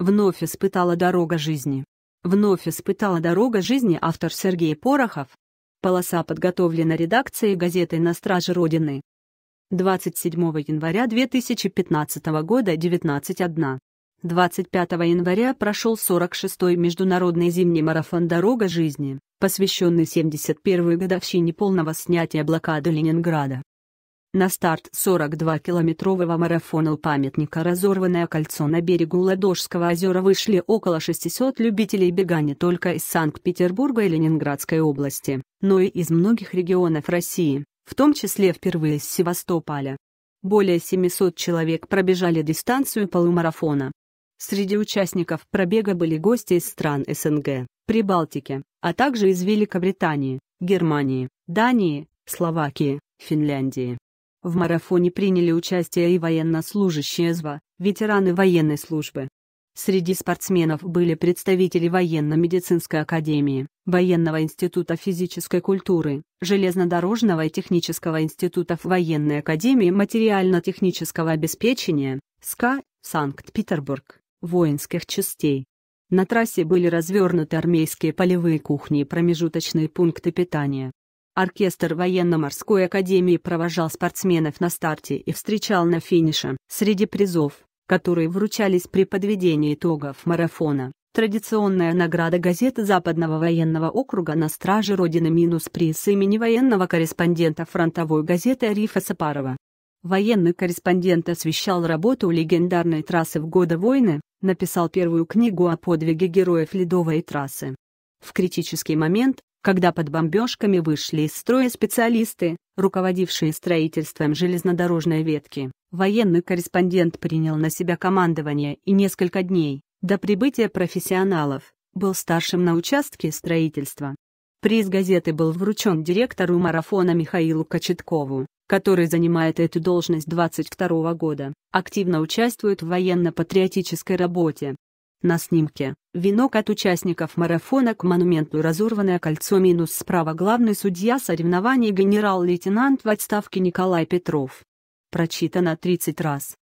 Вновь испытала дорога жизни. Вновь испытала дорога жизни автор Сергей Порохов. Полоса подготовлена редакцией газеты «На страже Родины». 27 января 2015 года 19.1. 25 января прошел 46-й международный зимний марафон «Дорога жизни», посвященный 71-й годовщине полного снятия блокады Ленинграда. На старт 42-километрового марафона у памятника «Разорванное кольцо» на берегу Ладожского озера вышли около 600 любителей бега не только из Санкт-Петербурга и Ленинградской области, но и из многих регионов России, в том числе впервые из Севастополя. Более 700 человек пробежали дистанцию полумарафона. Среди участников пробега были гости из стран СНГ, Прибалтики, а также из Великобритании, Германии, Дании, Словакии, Финляндии. В марафоне приняли участие и военнослужащие ЗВА, ветераны военной службы. Среди спортсменов были представители военно-медицинской академии, военного института физической культуры, железнодорожного и технического институтов военной академии материально-технического обеспечения, СКА, Санкт-Петербург, воинских частей. На трассе были развернуты армейские полевые кухни и промежуточные пункты питания, Оркестр военно-морской академии провожал спортсменов на старте и встречал на финише. Среди призов, которые вручались при подведении итогов марафона, традиционная награда газеты Западного военного округа на страже Родины минус приз имени военного корреспондента фронтовой газеты Арифа Сапарова. Военный корреспондент освещал работу легендарной трассы в годы войны, написал первую книгу о подвиге героев ледовой трассы. В критический момент, когда под бомбежками вышли из строя специалисты, руководившие строительством железнодорожной ветки. Военный корреспондент принял на себя командование и несколько дней до прибытия профессионалов был старшим на участке строительства. Приз газеты был вручен директору марафона Михаилу Кочеткову, который занимает эту должность 22 года, активно участвует в военно-патриотической работе, на снимке венок от участников марафона к монументу «Разорванное кольцо» минус справа главный судья соревнований генерал-лейтенант в отставке Николай Петров. Прочитано 30 раз.